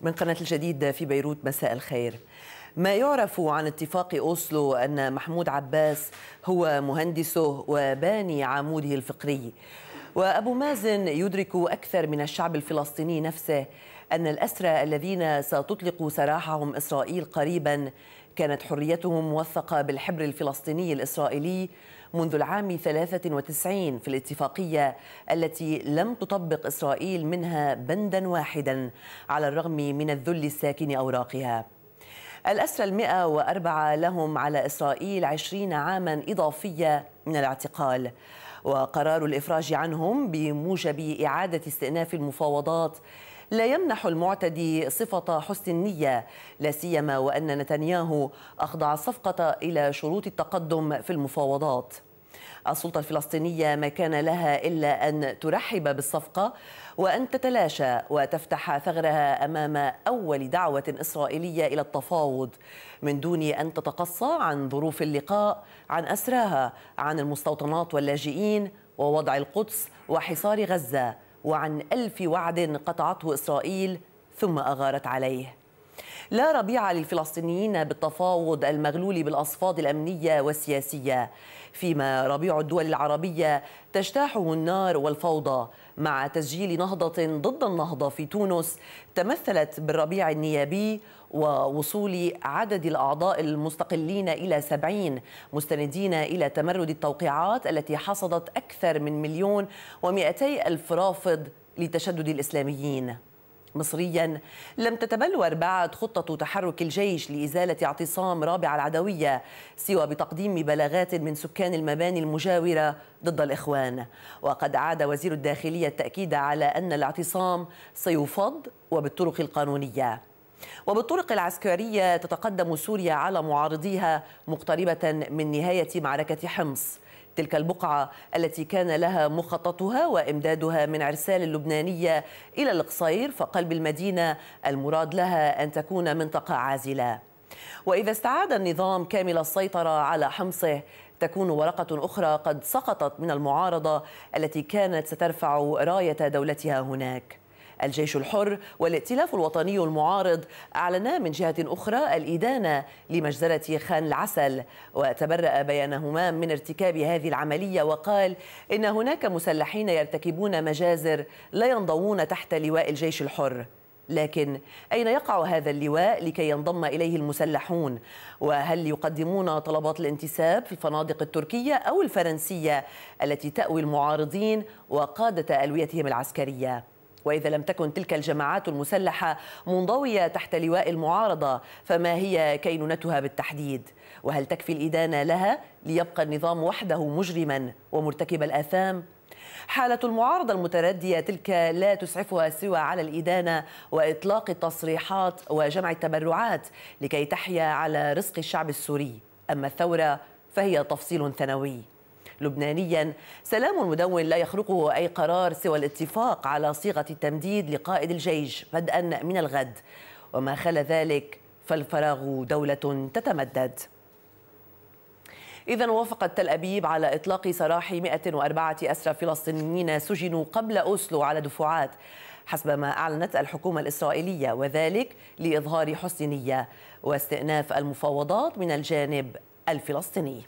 من قناة الجديد في بيروت مساء الخير ما يعرف عن اتفاق أوسلو أن محمود عباس هو مهندسه وباني عموده الفقري وأبو مازن يدرك أكثر من الشعب الفلسطيني نفسه أن الأسرى الذين ستطلق سراحهم إسرائيل قريبا كانت حريتهم موثقة بالحبر الفلسطيني الإسرائيلي منذ العام 93 في الاتفاقية التي لم تطبق إسرائيل منها بندا واحدا على الرغم من الذل الساكن أوراقها الأسرى المئة وأربعة لهم على إسرائيل عشرين عاما إضافية من الاعتقال وقرار الإفراج عنهم بموجب إعادة استئناف المفاوضات لا يمنح المعتدي صفة حسن النية لا سيما وأن نتنياهو أخضع الصفقة إلى شروط التقدم في المفاوضات السلطة الفلسطينية ما كان لها إلا أن ترحب بالصفقة وأن تتلاشى وتفتح ثغرها أمام أول دعوة إسرائيلية إلى التفاوض من دون أن تتقصى عن ظروف اللقاء عن أسراها عن المستوطنات واللاجئين ووضع القدس وحصار غزة وعن ألف وعد قطعته إسرائيل ثم أغارت عليه لا ربيع للفلسطينيين بالتفاوض المغلول بالاصفاد الامنيه والسياسيه فيما ربيع الدول العربيه تجتاحه النار والفوضى مع تسجيل نهضة ضد النهضة في تونس تمثلت بالربيع النيابي ووصول عدد الأعضاء المستقلين إلى سبعين مستندين إلى تمرد التوقيعات التي حصدت أكثر من مليون ومئتي ألف رافض لتشدد الإسلاميين مصريا لم تتبلور بعد خطة تحرك الجيش لإزالة اعتصام رابع العدوية سوى بتقديم بلاغات من سكان المباني المجاورة ضد الإخوان وقد عاد وزير الداخلية التأكيد على أن الاعتصام سيفض وبالطرق القانونية وبالطرق العسكرية تتقدم سوريا على معارضيها مقتربة من نهاية معركة حمص تلك البقعة التي كان لها مخططها وإمدادها من عرسال اللبنانية إلى القصير فقلب المدينة المراد لها أن تكون منطقة عازلة وإذا استعاد النظام كامل السيطرة على حمصه تكون ورقة أخرى قد سقطت من المعارضة التي كانت سترفع راية دولتها هناك الجيش الحر والائتلاف الوطني المعارض أعلنا من جهة أخرى الإدانة لمجزرة خان العسل وتبرأ بيانهما من ارتكاب هذه العملية وقال إن هناك مسلحين يرتكبون مجازر لا ينضوون تحت لواء الجيش الحر لكن أين يقع هذا اللواء لكي ينضم إليه المسلحون؟ وهل يقدمون طلبات الانتساب في الفنادق التركية أو الفرنسية التي تأوي المعارضين وقادة ألويتهم العسكرية؟ وإذا لم تكن تلك الجماعات المسلحة منضوية تحت لواء المعارضة فما هي كينونتها بالتحديد؟ وهل تكفي الإدانة لها ليبقى النظام وحده مجرما ومرتكب الآثام؟ حالة المعارضة المتردية تلك لا تسعفها سوى على الإدانة وإطلاق التصريحات وجمع التبرعات لكي تحيا على رزق الشعب السوري أما الثورة فهي تفصيل ثانوي لبنانيا سلام مدون لا يخرقه أي قرار سوى الاتفاق على صيغة التمديد لقائد الجيش بدءا من الغد وما خلا ذلك فالفراغ دولة تتمدد إذا وافقت تل أبيب على إطلاق سراح 104 أسرى فلسطينيين سجنوا قبل أوسلو على دفعات حسب ما أعلنت الحكومة الإسرائيلية وذلك لإظهار حسن نية واستئناف المفاوضات من الجانب الفلسطيني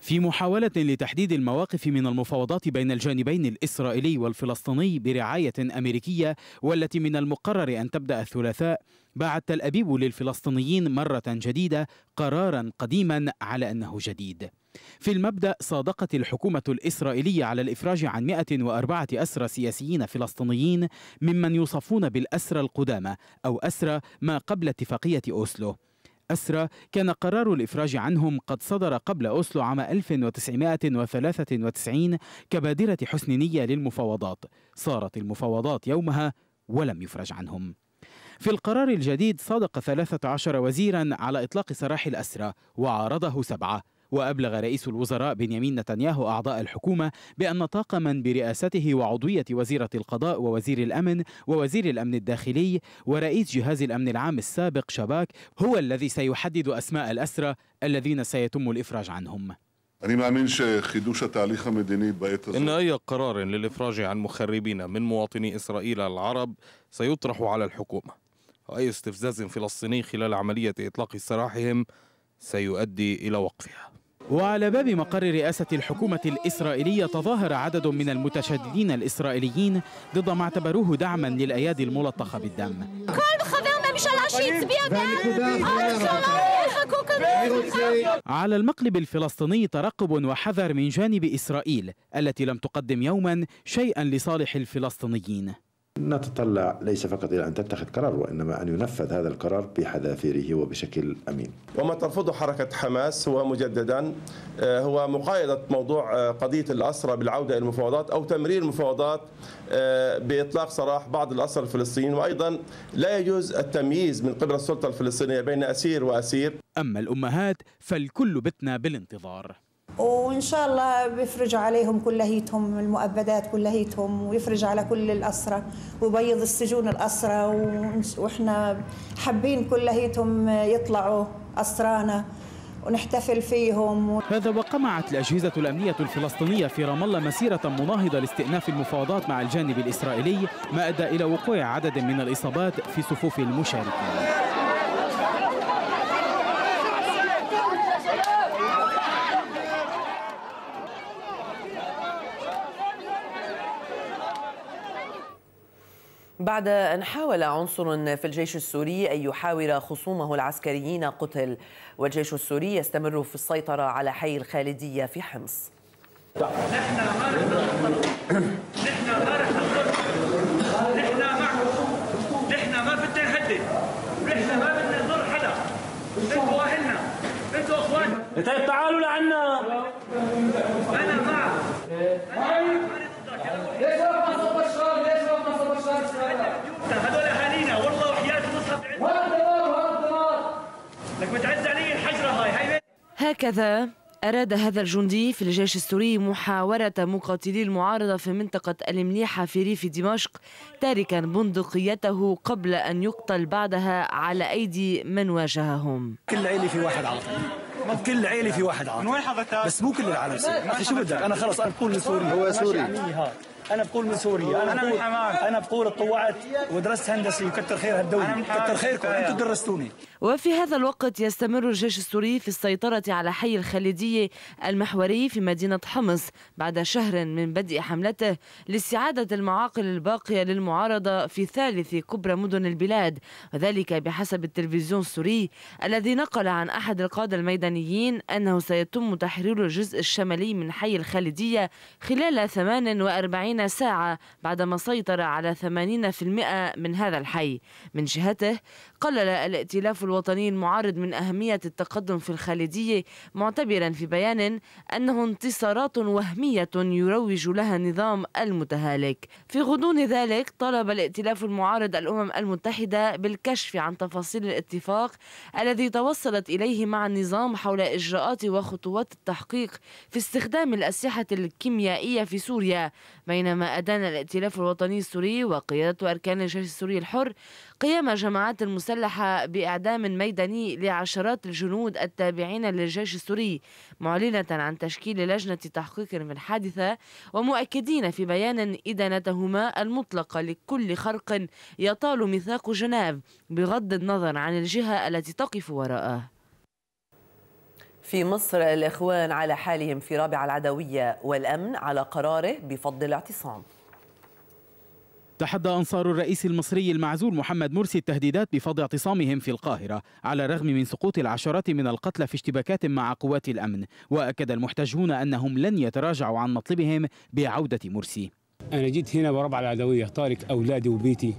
في محاولة لتحديد المواقف من المفاوضات بين الجانبين الإسرائيلي والفلسطيني برعاية أمريكية والتي من المقرر أن تبدأ الثلاثاء بعد تل أبيب للفلسطينيين مرة جديدة قرارا قديما على أنه جديد في المبدأ صادقت الحكومة الإسرائيلية على الإفراج عن 104 أسرى سياسيين فلسطينيين ممن يوصفون بالأسرى القدامى أو أسرى ما قبل اتفاقية أوسلو الأسرى كان قرار الإفراج عنهم قد صدر قبل أوسلو عام 1993 كبادرة حسن نية للمفاوضات صارت المفاوضات يومها ولم يفرج عنهم في القرار الجديد صادق 13 وزيرا على إطلاق سراح الأسرى وعارضه سبعة وأبلغ رئيس الوزراء بنيامين نتنياهو أعضاء الحكومة بأن طاقما برئاسته وعضوية وزيرة القضاء ووزير الأمن ووزير الأمن الداخلي ورئيس جهاز الأمن العام السابق شباك هو الذي سيحدد أسماء الأسرى الذين سيتم الإفراج عنهم إن أي قرار للإفراج عن مخربين من مواطني إسرائيل العرب سيطرح على الحكومة وأي استفزاز فلسطيني خلال عملية إطلاق سراحهم سيؤدي إلى وقفها وعلى باب مقر رئاسة الحكومة الإسرائيلية تظاهر عدد من المتشددين الإسرائيليين ضد ما اعتبروه دعما للأيادي الملطخة بالدم طيب، آه، آه، طيب، طيب. على المقلب الفلسطيني ترقب وحذر من جانب إسرائيل التي لم تقدم يوما شيئا لصالح الفلسطينيين نتطلع ليس فقط إلى أن تتخذ قرار وإنما أن ينفذ هذا القرار بحذافيره وبشكل أمين وما ترفضه حركة حماس هو مجددا آه، هو مقايضة موضوع آه، قضية الأسرة بالعودة إلى المفاوضات أو تمرير المفاوضات آه، بإطلاق سراح بعض الأسرى الفلسطينيين وأيضا لا يجوز التمييز من قبل السلطة الفلسطينية بين أسير وأسير أما الأمهات فالكل بتنا بالانتظار وان شاء الله بيفرج عليهم كلهيتهم المؤبدات كلهيتهم ويفرج على كل الاسرى ويبيض السجون الاسرى واحنا حابين كلهيتهم يطلعوا اسرانا ونحتفل فيهم هذا وقمعت الأجهزة الأمنية الفلسطينية في رام الله مسيرة مناهضة لاستئناف المفاوضات مع الجانب الإسرائيلي ما أدى إلى وقوع عدد من الإصابات في صفوف المشاركين بعد أن حاول عنصر في الجيش السوري أن يحاور خصومه العسكريين قتل والجيش السوري يستمر في السيطرة على حي الخالدية في حمص هكذا أراد هذا الجندي في الجيش السوري محاورة مقاتلي المعارضة في منطقة المليحة في ريف دمشق تاركا بندقيته قبل أن يقتل بعدها على أيدي من واجههم كل عيلة في واحد على طول كل عيلة في واحد عاطل بس مو كل العالم سوري شو بدك انا خلص انا بقول سوري هو سوري انا بقول من سوريا انا انا بقول انا بقول اتطوعت ودرست هندسه وكتر خير هالدوله كتر خيركم انتم درستوني وفي هذا الوقت يستمر الجيش السوري في السيطرة على حي الخالدية المحوري في مدينة حمص بعد شهر من بدء حملته لاستعادة المعاقل الباقية للمعارضة في ثالث كبرى مدن البلاد وذلك بحسب التلفزيون السوري الذي نقل عن أحد القادة الميدانيين أنه سيتم تحرير الجزء الشمالي من حي الخالدية خلال 48 ساعة بعدما سيطر على 80% من هذا الحي من جهته قلل الائتلاف الوطني المعارض من أهمية التقدم في الخالدية معتبرا في بيان أنه انتصارات وهمية يروج لها نظام المتهالك في غضون ذلك طلب الائتلاف المعارض الأمم المتحدة بالكشف عن تفاصيل الاتفاق الذي توصلت إليه مع النظام حول إجراءات وخطوات التحقيق في استخدام الأسلحة الكيميائية في سوريا بينما أدان الائتلاف الوطني السوري وقيادة أركان الجيش السوري الحر قيام جماعات المسلحة بإعدام ميداني لعشرات الجنود التابعين للجيش السوري معلنة عن تشكيل لجنة تحقيق في الحادثة ومؤكدين في بيان إدانتهما المطلقة لكل خرق يطال ميثاق جنيف بغض النظر عن الجهة التي تقف وراءه في مصر الإخوان على حالهم في رابع العدوية والأمن على قراره بفض الاعتصام تحدى أنصار الرئيس المصري المعزول محمد مرسي التهديدات بفض اعتصامهم في القاهرة على الرغم من سقوط العشرات من القتلى في اشتباكات مع قوات الأمن وأكد المحتجون أنهم لن يتراجعوا عن مطلبهم بعودة مرسي أنا جيت هنا على العدوية طارق أولادي وبيتي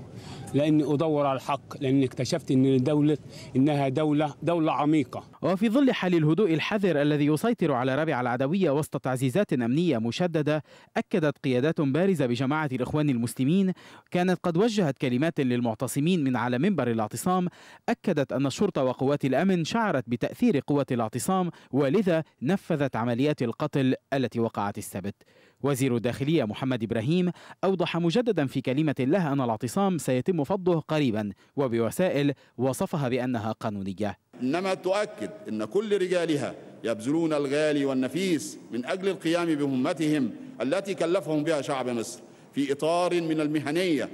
لاني ادور على الحق لاني اكتشفت ان الدوله انها دوله دوله عميقه. وفي ظل حال الهدوء الحذر الذي يسيطر على ربع العدويه وسط تعزيزات امنيه مشدده اكدت قيادات بارزه بجماعه الاخوان المسلمين كانت قد وجهت كلمات للمعتصمين من على منبر الاعتصام اكدت ان الشرطه وقوات الامن شعرت بتاثير قوه الاعتصام ولذا نفذت عمليات القتل التي وقعت السبت. وزير الداخلية محمد إبراهيم أوضح مجددا في كلمة له أن الاعتصام سيتم فضه قريبا وبوسائل وصفها بأنها قانونية إنما تؤكد أن كل رجالها يبذلون الغالي والنفيس من أجل القيام بهمتهم التي كلفهم بها شعب مصر في إطار من المهنية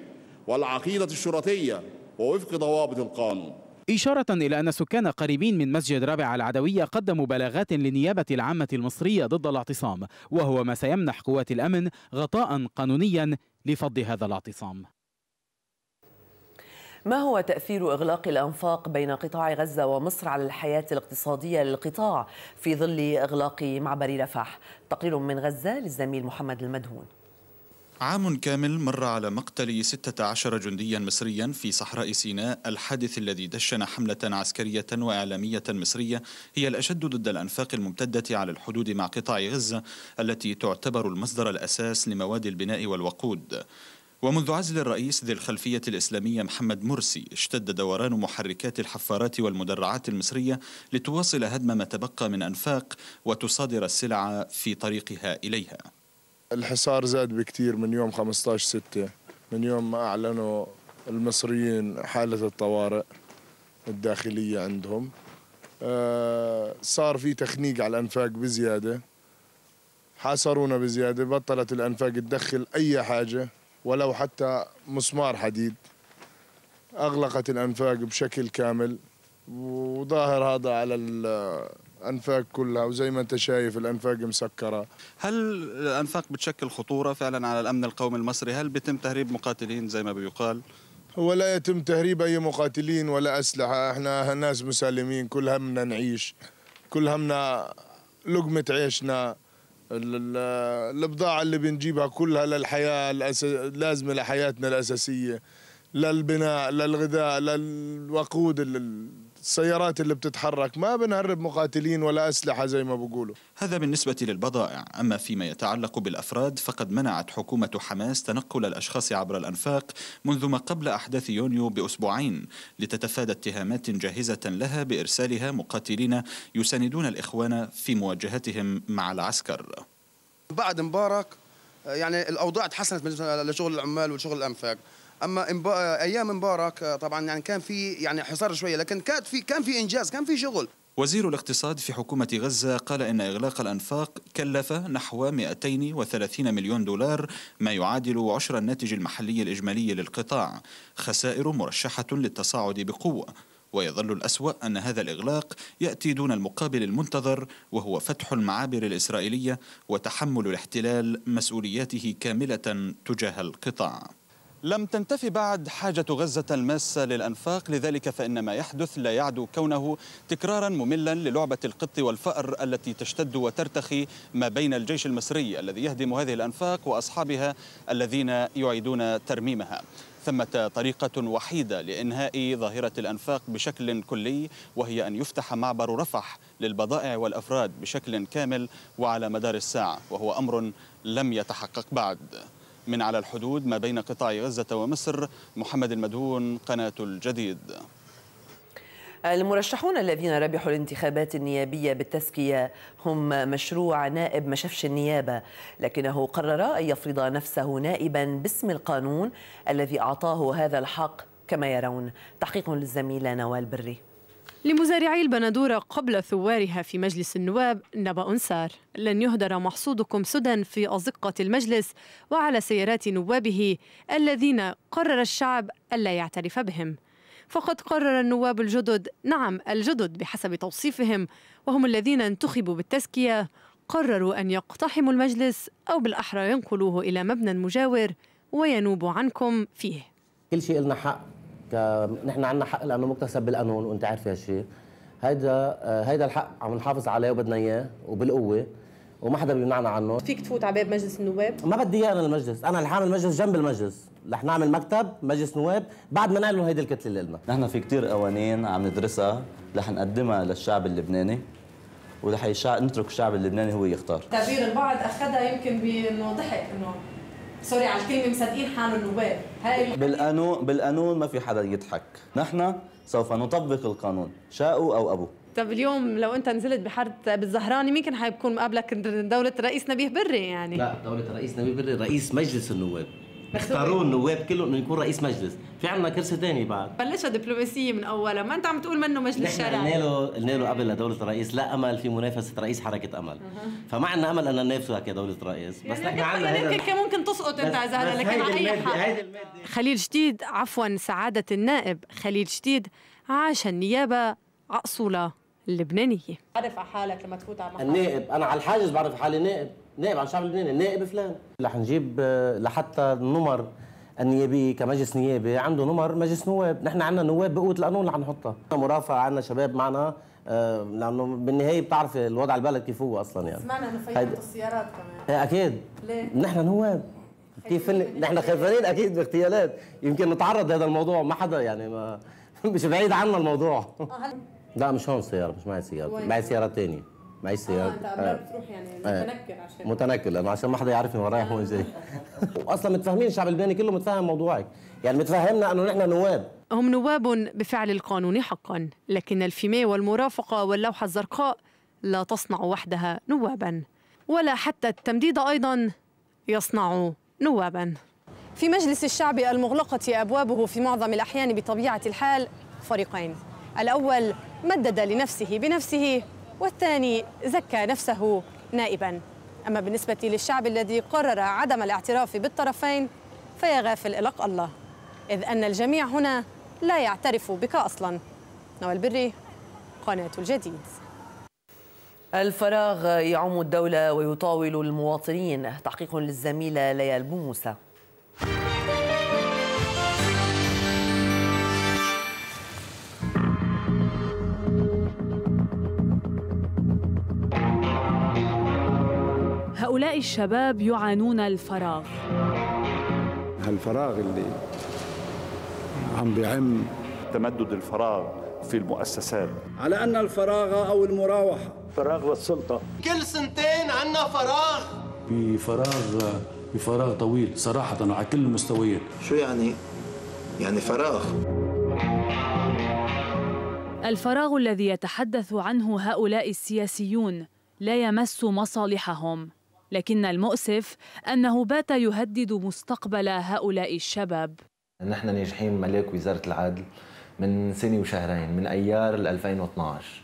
والعقيدة الشرطية ووفق ضوابط القانون إشارة إلى أن سكان قريبين من مسجد رابع العدوية قدموا بلاغات للنيابة العامة المصرية ضد الاعتصام وهو ما سيمنح قوات الأمن غطاء قانونيا لفض هذا الاعتصام ما هو تأثير إغلاق الأنفاق بين قطاع غزة ومصر على الحياة الاقتصادية للقطاع في ظل إغلاق معبر رفح؟ تقرير من غزة للزميل محمد المدهون عام كامل مر على مقتل 16 جنديا مصريا في صحراء سيناء الحادث الذي دشن حملة عسكرية وإعلامية مصرية هي الأشد ضد الأنفاق الممتدة على الحدود مع قطاع غزة التي تعتبر المصدر الأساس لمواد البناء والوقود ومنذ عزل الرئيس ذي الخلفية الإسلامية محمد مرسي اشتد دوران محركات الحفارات والمدرعات المصرية لتواصل هدم ما تبقى من أنفاق وتصادر السلع في طريقها إليها الحصار زاد بكثير من يوم 15 6 من يوم ما أعلنوا المصريين حالة الطوارئ الداخلية عندهم آه، صار في تخنيق على الأنفاق بزيادة حاصرونا بزيادة بطلت الأنفاق تدخل أي حاجة ولو حتى مسمار حديد أغلقت الأنفاق بشكل كامل وظاهر هذا على الانفاق كلها وزي ما انت شايف الانفاق مسكره هل الانفاق بتشكل خطوره فعلا على الامن القومي المصري هل بيتم تهريب مقاتلين زي ما بيقال هو لا يتم تهريب اي مقاتلين ولا اسلحه احنا ناس مسالمين كل همنا نعيش كل همنا لقمه عيشنا البضاعه اللي بنجيبها كلها للحياه لازمه لحياتنا الاساسيه للبناء للغذاء للوقود اللي السيارات اللي بتتحرك ما بنهرب مقاتلين ولا أسلحة زي ما بقولوا هذا بالنسبة للبضائع أما فيما يتعلق بالأفراد فقد منعت حكومة حماس تنقل الأشخاص عبر الأنفاق منذ ما قبل أحداث يونيو بأسبوعين لتتفادى اتهامات جاهزة لها بإرسالها مقاتلين يساندون الإخوان في مواجهتهم مع العسكر بعد مبارك يعني الأوضاع تحسنت بالنسبة لشغل العمال وشغل الأنفاق اما ايام مبارك آه، طبعا يعني كان في يعني حصار شويه لكن كان في كان في انجاز كان في شغل وزير الاقتصاد في حكومة غزة قال إن إغلاق الأنفاق كلف نحو 230 مليون دولار ما يعادل عشر الناتج المحلي الإجمالي للقطاع خسائر مرشحة للتصاعد بقوة ويظل الأسوأ أن هذا الإغلاق يأتي دون المقابل المنتظر وهو فتح المعابر الإسرائيلية وتحمل الاحتلال مسؤولياته كاملة تجاه القطاع لم تنتفي بعد حاجة غزة الماسة للأنفاق لذلك فإن ما يحدث لا يعدو كونه تكرارا مملا للعبة القط والفأر التي تشتد وترتخي ما بين الجيش المصري الذي يهدم هذه الأنفاق وأصحابها الذين يعيدون ترميمها ثمة طريقة وحيدة لإنهاء ظاهرة الأنفاق بشكل كلي وهي أن يفتح معبر رفح للبضائع والأفراد بشكل كامل وعلى مدار الساعة وهو أمر لم يتحقق بعد من على الحدود ما بين قطاع غزة ومصر محمد المدهون قناة الجديد المرشحون الذين ربحوا الانتخابات النيابية بالتزكية هم مشروع نائب مشفش النيابة لكنه قرر أن يفرض نفسه نائبا باسم القانون الذي أعطاه هذا الحق كما يرون تحقيق للزميلة نوال بري لمزارعي البندورة قبل ثوارها في مجلس النواب نبأ سار لن يهدر محصودكم سدى في أزقة المجلس وعلى سيارات نوابه الذين قرر الشعب ألا يعترف بهم فقد قرر النواب الجدد نعم الجدد بحسب توصيفهم وهم الذين انتخبوا بالتزكية قرروا أن يقتحموا المجلس أو بالأحرى ينقلوه إلى مبنى مجاور وينوبوا عنكم فيه كل شيء لنا حق ك... نحن عندنا حق لانه مكتسب بالقانون وانت عارف هالشيء هيدا آه، هيدا الحق عم نحافظ عليه وبدنا اياه وبالقوه وما حدا بيمنعنا عنه فيك تفوت على باب مجلس النواب ما بدي اياه انا المجلس انا اللي حامل مجلس جنب المجلس رح نعمل مكتب مجلس نواب بعد ما نعلن هيدي الكتله اللي لنا نحن في كثير قوانين عم ندرسها رح نقدمها للشعب اللبناني ورح نترك الشعب اللبناني هو يختار تعبير البعض اخذها يمكن بانه ضحك انه سوري على الكلمه مصدقين حالهم نواب هاي بالقانون بالقانون ما في حدا يضحك نحن سوف نطبق القانون شاءوا او ابو طب اليوم لو انت نزلت بحرب بالزهراني مين كان حيكون مقابلك دولة رئيس نبيه بري يعني؟ لا دولة رئيس نبيه بري رئيس مجلس النواب اختاروا النواب كله انه يكون رئيس مجلس في عندنا كرسي ثاني بعد بلشها دبلوماسيه من اولها ما انت عم تقول منه مجلس شرعي قلنا له قلنا له قبل لدوله الرئيس لا امل في منافسه رئيس حركه امل فما عندنا امل ان ننافسه دوله رئيس بس يعني نحن عندنا هيدا كان ممكن تسقط انت اذا هذا لكن على اي حال خليل جديد عفوا سعاده النائب خليل جديد عاش النيابه عقصوله اللبنانية بعرف على حالك لما تفوت على محل النائب أنا على الحاجز بعرف حالي نائب نائب عن الشعب اللبناني نائب فلان رح نجيب آه، لحتى النمر النيابي كمجلس نيابي عنده نمر مجلس نواب نحن عندنا نواب بقوه القانون رح نحطها مرافق عندنا شباب معنا آه، لانه بالنهايه بتعرف الوضع البلد كيف هو اصلا يعني سمعنا انه فايتة السيارات كمان ايه اكيد ليه؟ نحن نواب كيف نحن خايفين اكيد باغتيالات يمكن نتعرض لهذا الموضوع ما حدا يعني ما مش بعيد عنا الموضوع آه، لا مش هون سيارة مش معي سيارة معي سيارة ثانية معي سيارة اه انت قبل آه. بتروح يعني متنكر عشان آه، متنكر لانه عشان ما حدا يعرفني وين رايح وين جاي واصلا متفاهمين الشعب اللبناني كله متفاهم موضوعك يعني متفهمنا انه نحن نواب هم نواب بفعل القانون حقا لكن الفيميه والمرافقه واللوحه الزرقاء لا تصنع وحدها نوابا ولا حتى التمديد ايضا يصنع نوابا في مجلس الشعب المغلقه ابوابه في معظم الاحيان بطبيعه الحال فريقين الأول مدد لنفسه بنفسه والثاني زكى نفسه نائبا أما بالنسبة للشعب الذي قرر عدم الاعتراف بالطرفين فيا غافل إلق الله إذ أن الجميع هنا لا يعترف بك أصلا نوال البري قناة الجديد الفراغ يعم الدولة ويطاول المواطنين تحقيق للزميلة ليال بوموسة هؤلاء الشباب يعانون الفراغ هالفراغ اللي عم بيعم تمدد الفراغ في المؤسسات على أن الفراغ أو المراوحة فراغ للسلطة كل سنتين عندنا فراغ بفراغ بفراغ طويل صراحة على كل المستويات شو يعني؟ يعني فراغ الفراغ الذي يتحدث عنه هؤلاء السياسيون لا يمس مصالحهم لكن المؤسف أنه بات يهدد مستقبل هؤلاء الشباب نحن ناجحين ملاك وزارة العدل من سنة وشهرين من أيار 2012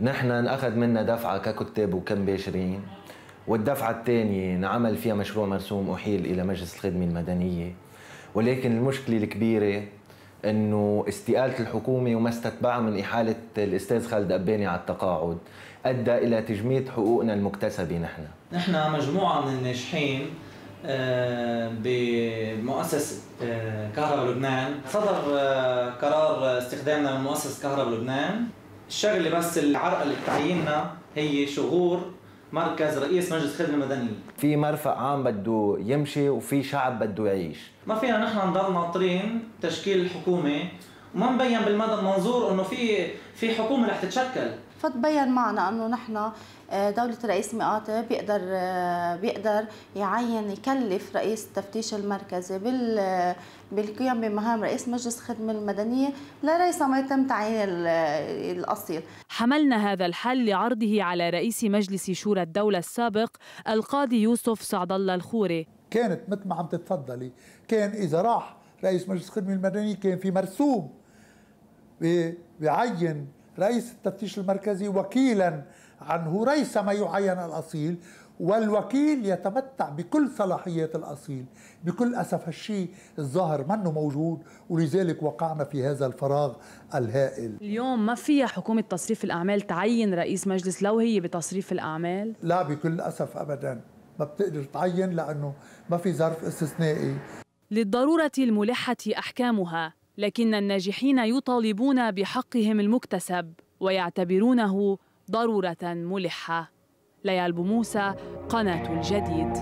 نحن انأخذ منا دفعة ككتاب وكمباشرين والدفعة الثانية نعمل فيها مشروع مرسوم أحيل إلى مجلس الخدمة المدنية ولكن المشكلة الكبيرة انه استقاله الحكومه وما استتبع من احاله الاستاذ خالد اباني على التقاعد ادى الى تجميد حقوقنا المكتسبه نحن. نحن مجموعه من الناجحين آه، بمؤسسة آه، كهرباء لبنان صدر آه، قرار استخدامنا من مؤسسة كهرباء لبنان الشغلة بس العرق اللي بتعيننا هي شغور مركز رئيس مجلس خدمة المدنية في مرفق عام بده يمشي وفي شعب بده يعيش ما فينا نحن نضل ناطرين تشكيل الحكومة وما مبين بالمدى المنظور انه في في حكومة رح تتشكل فتبين معنا انه نحن آه، دولة رئيس مئاتي بيقدر آه، بيقدر يعين يكلف رئيس التفتيش المركزي بال آه، بالقيام بمهام رئيس مجلس الخدمة المدنية لا ليس ما يتم تعيين الأصيل حملنا هذا الحل لعرضه على رئيس مجلس شورى الدولة السابق القاضي يوسف سعد الله الخوري كانت مثل ما عم تتفضلي كان إذا راح رئيس مجلس الخدمة المدنية كان في مرسوم بيعين رئيس التفتيش المركزي وكيلا عنه ريثما يعين الأصيل والوكيل يتمتع بكل صلاحيات الأصيل بكل أسف هالشيء الظاهر منه موجود ولذلك وقعنا في هذا الفراغ الهائل اليوم ما فيها حكومة تصريف الأعمال تعين رئيس مجلس لو هي بتصريف الأعمال لا بكل أسف أبدا ما بتقدر تعين لأنه ما في ظرف استثنائي للضرورة الملحة أحكامها لكن الناجحين يطالبون بحقهم المكتسب ويعتبرونه ضرورة ملحة ليال بموسى قناة الجديد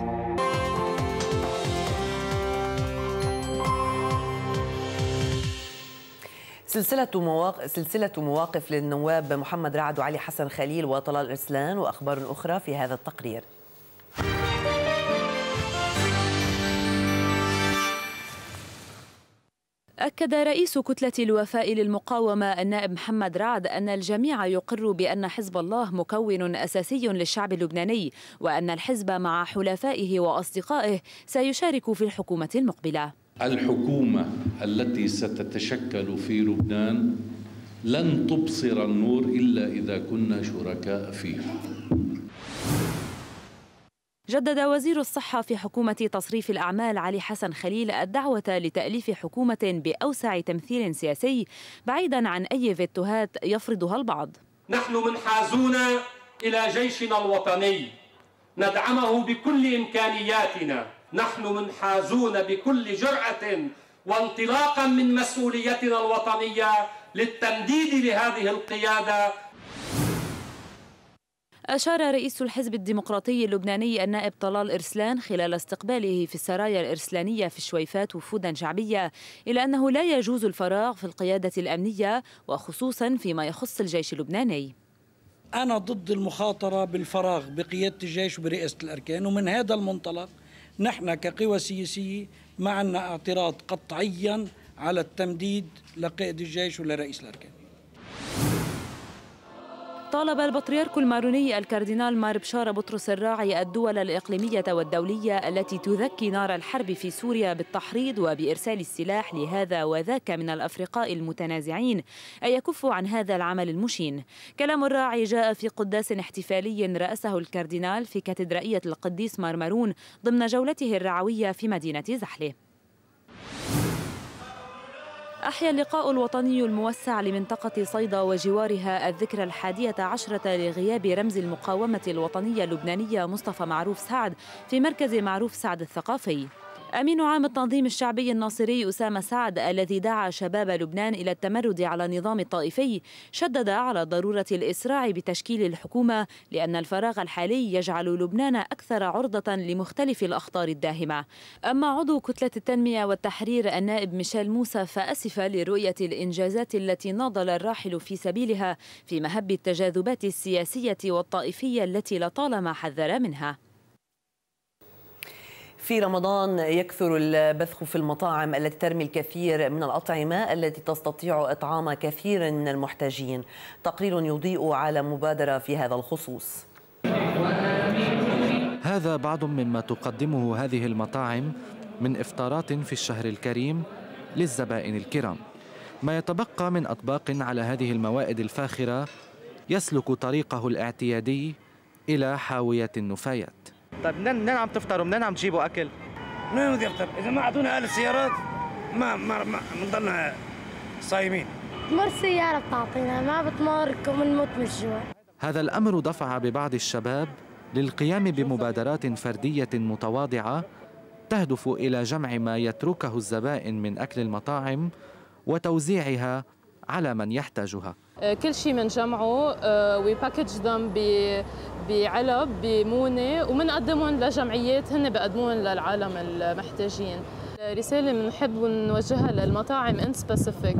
سلسلة مواقف سلسلة مواقف للنواب محمد رعد وعلي حسن خليل وطلال ارسلان واخبار اخرى في هذا التقرير. أكد رئيس كتلة الوفاء للمقاومة النائب محمد رعد أن الجميع يقر بأن حزب الله مكون أساسي للشعب اللبناني وأن الحزب مع حلفائه وأصدقائه سيشارك في الحكومة المقبلة الحكومة التي ستتشكل في لبنان لن تبصر النور إلا إذا كنا شركاء فيها جدد وزير الصحة في حكومة تصريف الأعمال علي حسن خليل الدعوة لتأليف حكومة بأوسع تمثيل سياسي بعيدا عن أي فيتوهات يفرضها البعض نحن منحازون إلى جيشنا الوطني ندعمه بكل إمكانياتنا نحن منحازون بكل جرعة وانطلاقا من مسؤوليتنا الوطنية للتمديد لهذه القيادة أشار رئيس الحزب الديمقراطي اللبناني النائب طلال إرسلان خلال استقباله في السرايا الإرسلانية في الشويفات وفودا شعبية إلى أنه لا يجوز الفراغ في القيادة الأمنية وخصوصا فيما يخص الجيش اللبناني أنا ضد المخاطرة بالفراغ بقيادة الجيش وبرئاسة الأركان ومن هذا المنطلق نحن كقوى سياسية ما اعتراض قطعيا على التمديد لقائد الجيش ولرئيس الأركان طالب البطريرك الماروني الكاردينال مار بشار بطرس الراعي الدول الإقليمية والدولية التي تذكي نار الحرب في سوريا بالتحريض وبإرسال السلاح لهذا وذاك من الأفرقاء المتنازعين أن يكفوا عن هذا العمل المشين كلام الراعي جاء في قداس احتفالي رأسه الكاردينال في كاتدرائية القديس مارمارون ضمن جولته الرعوية في مدينة زحله أحيا اللقاء الوطني الموسع لمنطقة صيدا وجوارها الذكرى الحادية عشرة لغياب رمز المقاومة الوطنية اللبنانية مصطفى معروف سعد في مركز معروف سعد الثقافي أمين عام التنظيم الشعبي الناصري أسامة سعد الذي دعا شباب لبنان إلى التمرد على النظام الطائفي شدد على ضرورة الإسراع بتشكيل الحكومة لأن الفراغ الحالي يجعل لبنان أكثر عرضة لمختلف الأخطار الداهمة أما عضو كتلة التنمية والتحرير النائب ميشيل موسى فأسف لرؤية الإنجازات التي ناضل الراحل في سبيلها في مهب التجاذبات السياسية والطائفية التي لطالما حذر منها في رمضان يكثر البث في المطاعم التي ترمي الكثير من الأطعمة التي تستطيع إطعام كثير من المحتاجين تقرير يضيء على مبادرة في هذا الخصوص هذا بعض مما تقدمه هذه المطاعم من إفطارات في الشهر الكريم للزبائن الكرام ما يتبقى من أطباق على هذه الموائد الفاخرة يسلك طريقه الاعتيادي إلى حاوية النفايات طيب منين منين عم تفطروا؟ منين عم تجيبوا اكل؟ منين بدي افطر؟ طيب، اذا ما اعطونا اهل السيارات ما ما بنضلنا صايمين تمر السيارة بتعطينا ما بتمر وبنموت من الجوع هذا الأمر دفع ببعض الشباب للقيام بمبادرات فردية متواضعة تهدف إلى جمع ما يتركه الزبائن من أكل المطاعم وتوزيعها على من يحتاجها آه، كل شيء بنجمعه ويباكيج ذم بعلب بمونه ومنقدمهم لجمعيات هن بقدمون للعالم المحتاجين رسالة بنحب نوجهها للمطاعم ان سبيسيفيك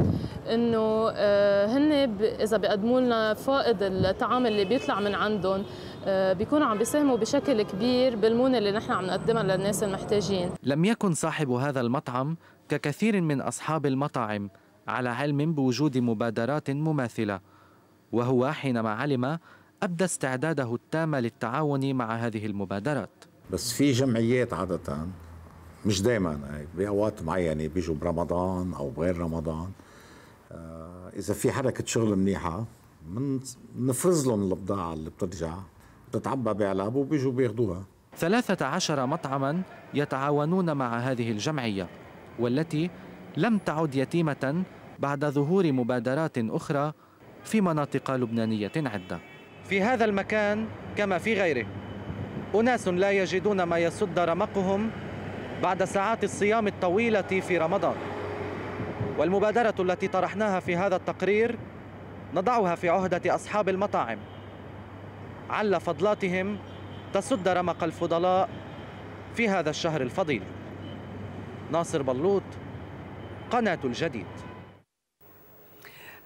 انه آه، هن اذا بيقدموا لنا فائض الطعام اللي بيطلع من عندهم آه، بيكونوا عم بيساهموا بشكل كبير بالمونه اللي نحن عم نقدمها للناس المحتاجين. لم يكن صاحب هذا المطعم ككثير من اصحاب المطاعم على علم بوجود مبادرات مماثله وهو حينما علم أبدى استعداده التام للتعاون مع هذه المبادرات بس في جمعيات عادة مش دائما بأوقات معينة بيجوا برمضان أو بغير رمضان آه، إذا في حركة شغل منيحة بنفرز لهم البضاعة اللي بترجع بتتعبى بعلب وبيجوا بياخدوها 13 مطعما يتعاونون مع هذه الجمعية والتي لم تعد يتيمة بعد ظهور مبادرات أخرى في مناطق لبنانية عدة في هذا المكان كما في غيره أناس لا يجدون ما يسد رمقهم بعد ساعات الصيام الطويلة في رمضان والمبادرة التي طرحناها في هذا التقرير نضعها في عهدة أصحاب المطاعم عل فضلاتهم تسد رمق الفضلاء في هذا الشهر الفضيل ناصر بلوط قناة الجديد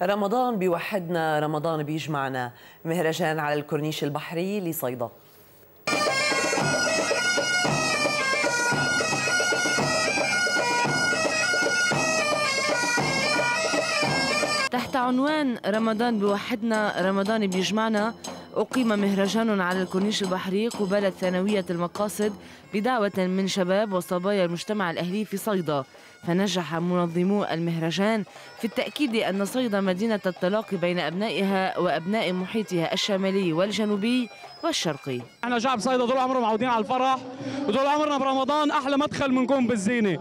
رمضان بيوحدنا رمضان بيجمعنا مهرجان على الكورنيش البحري لصيدا تحت عنوان رمضان بيوحدنا رمضان بيجمعنا أقيم مهرجان على الكورنيش البحري قبالة ثانوية المقاصد بدعوة من شباب وصبايا المجتمع الأهلي في صيدا فنجح منظمو المهرجان في التأكيد أن صيدا مدينة التلاقي بين أبنائها وأبناء محيطها الشمالي والجنوبي والشرقي احنا شعب صيدا طول عمرنا معودين على الفرح وطول عمرنا برمضان أحلى مدخل منكم بالزينة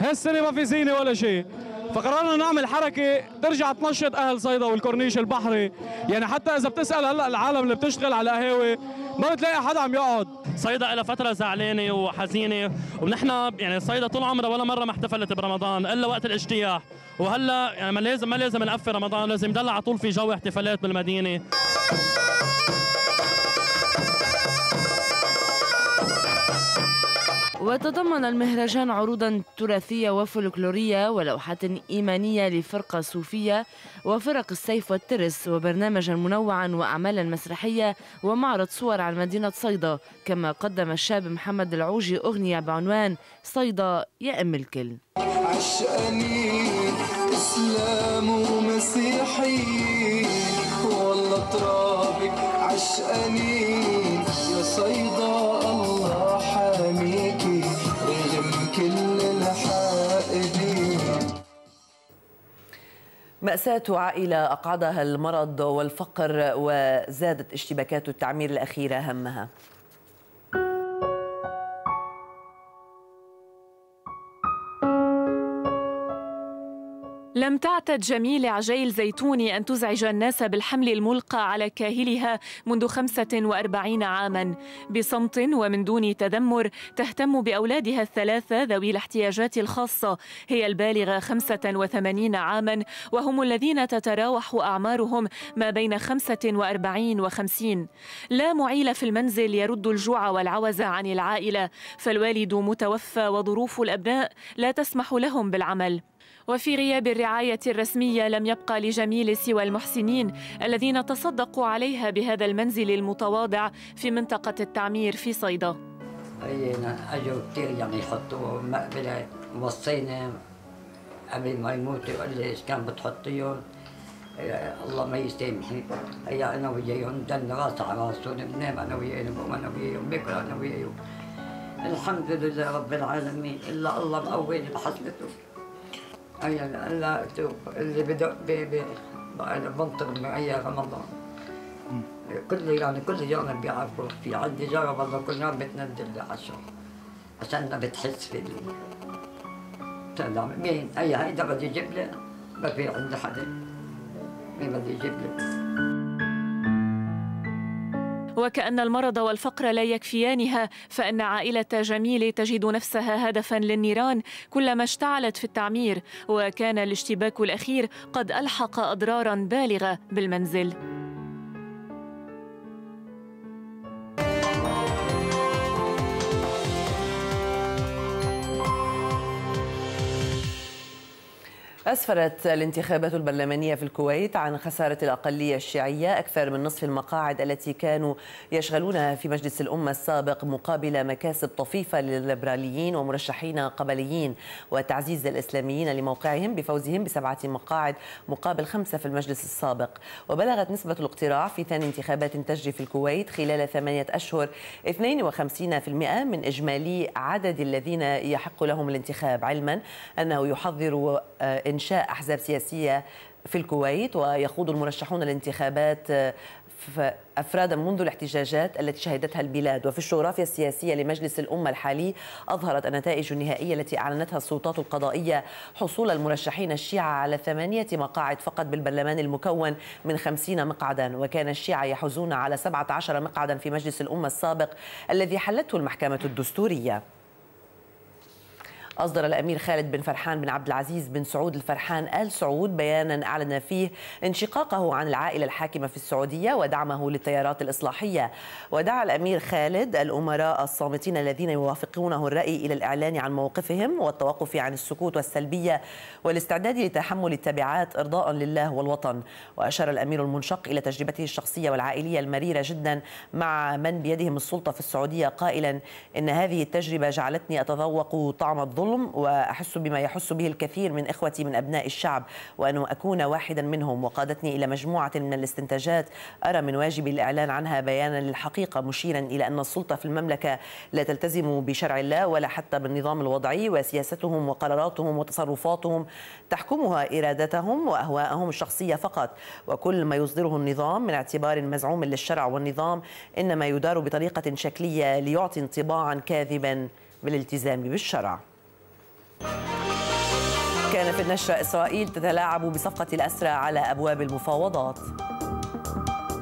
هالسنة ما في زينة ولا شيء فقررنا نعمل حركه ترجع تنشط اهل صيدا والكورنيش البحري يعني حتى اذا بتسال هلا العالم اللي بتشتغل على القهاوي ما بتلاقي حدا عم يقعد صيدا لها فتره زعلانه وحزينه ونحن يعني صيدا طول عمرها ولا مره ما احتفلت برمضان الا وقت الاجتياح وهلا يعني ما لازم ما لازم نقفي رمضان لازم يضل على طول في جو احتفالات بالمدينه وتضمن المهرجان عروضا تراثية وفلكلوريه ولوحات إيمانية لفرقة صوفية وفرق السيف والترس وبرنامجا منوعا وأعمالا مسرحية ومعرض صور عن مدينة صيدا كما قدم الشاب محمد العوجي أغنية بعنوان صيدا يا أم الكل عشقني إسلام ومسيحي والله ترابك عشقني يا صيدا مأساة عائلة أقعدها المرض والفقر وزادت اشتباكات التعمير الأخيرة همها لم تعتد جميل عجيل زيتوني أن تزعج الناس بالحمل الملقى على كاهلها منذ 45 عاما بصمت ومن دون تذمر تهتم بأولادها الثلاثة ذوي الاحتياجات الخاصة هي البالغة 85 عاما وهم الذين تتراوح أعمارهم ما بين 45 و 50 لا معيل في المنزل يرد الجوع والعوز عن العائلة فالوالد متوفى وظروف الأبناء لا تسمح لهم بالعمل وفي غياب الرعاية الرسمية لم يبقى لجميل سوى المحسنين الذين تصدقوا عليها بهذا المنزل المتواضع في منطقة التعمير في صيدا أجوا كثير يعني يحطوا مقبلة وصينا قبل ما يموت يقول لي ايش كان بتحطيهم إيه، الله ما يسامحني هي انا وياهم دن راس على راس بنام انا وياهم بقوم انا وياهم باكل انا وياهم الحمد لله رب العالمين الا الله مقويني بحسنته اي لا اللي بدأ بمنطق معي رمضان كله يعني كل يوم بيعرفوا في عندي جارة والله كل يوم بتنزل لعشرة عشان بتحس في ال مين اي هيدا بدي يجيب لي ما في عندي حدا مين بدي يجيب لي وكأن المرض والفقر لا يكفيانها فإن عائلة جميل تجد نفسها هدفا للنيران كلما اشتعلت في التعمير وكان الاشتباك الأخير قد ألحق أضرارا بالغة بالمنزل أسفرت الانتخابات البرلمانية في الكويت عن خسارة الأقلية الشيعية أكثر من نصف المقاعد التي كانوا يشغلونها في مجلس الأمة السابق مقابل مكاسب طفيفة للليبراليين ومرشحين قبليين وتعزيز الإسلاميين لموقعهم بفوزهم بسبعة مقاعد مقابل خمسة في المجلس السابق وبلغت نسبة الاقتراع في ثاني انتخابات تجري في الكويت خلال ثمانية أشهر 52% من إجمالي عدد الذين يحق لهم الانتخاب علما أنه يحضر آه، إن إنشاء أحزاب سياسية في الكويت ويخوض المرشحون الانتخابات أفرادا منذ الاحتجاجات التي شهدتها البلاد وفي الجغرافيا السياسية لمجلس الأمة الحالي أظهرت النتائج النهائية التي أعلنتها السلطات القضائية حصول المرشحين الشيعة على ثمانية مقاعد فقط بالبرلمان المكون من خمسين مقعدا وكان الشيعة يحوزون على 17 مقعدا في مجلس الأمة السابق الذي حلته المحكمة الدستورية أصدر الأمير خالد بن فرحان بن عبد العزيز بن سعود الفرحان آل سعود بيانا أعلن فيه انشقاقه عن العائلة الحاكمة في السعودية ودعمه للتيارات الإصلاحية ودعا الأمير خالد الأمراء الصامتين الذين يوافقونه الرأي إلى الإعلان عن موقفهم والتوقف عن السكوت والسلبية والاستعداد لتحمل التبعات إرضاء لله والوطن وأشار الأمير المنشق إلى تجربته الشخصية والعائلية المريرة جدا مع من بيدهم السلطة في السعودية قائلا إن هذه التجربة جعلتني أتذوق طعم الظلم الظلم وأحس بما يحس به الكثير من إخوتي من أبناء الشعب وأن أكون واحدا منهم وقادتني إلى مجموعة من الاستنتاجات أرى من واجبي الإعلان عنها بيانا للحقيقة مشيرا إلى أن السلطة في المملكة لا تلتزم بشرع الله ولا حتى بالنظام الوضعي وسياستهم وقراراتهم وتصرفاتهم تحكمها إرادتهم وأهواءهم الشخصية فقط وكل ما يصدره النظام من اعتبار مزعوم للشرع والنظام إنما يدار بطريقة شكلية ليعطي انطباعا كاذبا بالالتزام بالشرع كان في النشرة إسرائيل تتلاعب بصفقة الأسرى على أبواب المفاوضات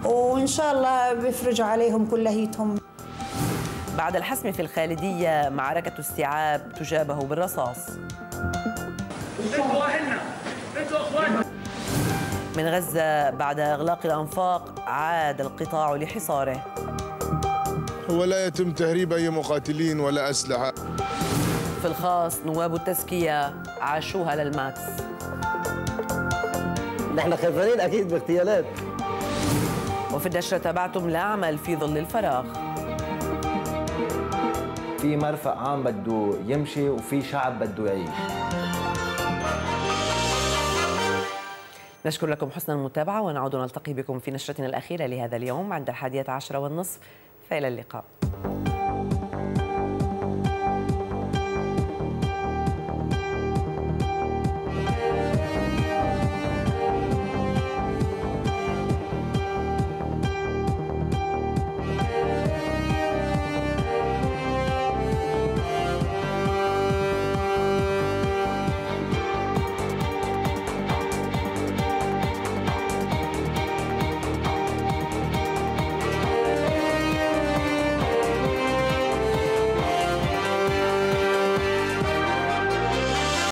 وإن شاء الله بيفرجوا عليهم كل هيتهم بعد الحسم في الخالدية معركة استيعاب تجابه بالرصاص من غزة بعد إغلاق الأنفاق عاد القطاع لحصاره ولا يتم تهريب أي مقاتلين ولا أسلحة في الخاص نواب التزكية عاشوها للماكس نحن خايفين أكيد باغتيالات وفي النشرة تبعتم لا عمل في ظل الفراغ في مرفق عام بده يمشي وفي شعب بده يعيش نشكر لكم حسن المتابعة ونعود نلتقي بكم في نشرتنا الأخيرة لهذا اليوم عند الحادية عشرة والنصف فإلى اللقاء